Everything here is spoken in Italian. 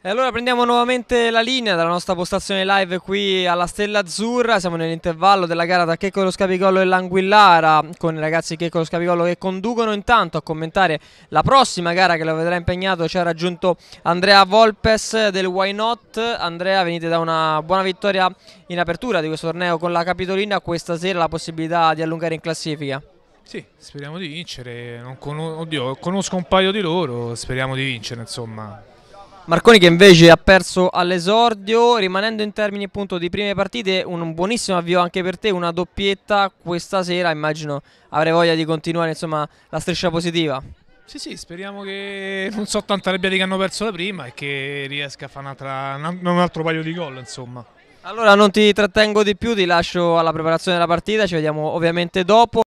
E allora prendiamo nuovamente la linea dalla nostra postazione live qui alla Stella Azzurra, siamo nell'intervallo della gara tra Checco lo Scapicollo e L'Anguillara con i ragazzi Checco lo Scapicollo che conducono intanto a commentare la prossima gara che lo vedrà impegnato, ci ha raggiunto Andrea Volpes del Why Not, Andrea venite da una buona vittoria in apertura di questo torneo con la Capitolina, questa sera la possibilità di allungare in classifica. Sì, speriamo di vincere, non con... Oddio, conosco un paio di loro, speriamo di vincere insomma. Marconi che invece ha perso all'esordio, rimanendo in termini appunto di prime partite, un buonissimo avvio anche per te, una doppietta questa sera, immagino avrai voglia di continuare insomma, la striscia positiva. Sì, sì, speriamo che non so tanto arrabbiati che hanno perso la prima e che riesca a fare un, un altro paio di gol, insomma. Allora non ti trattengo di più, ti lascio alla preparazione della partita, ci vediamo ovviamente dopo.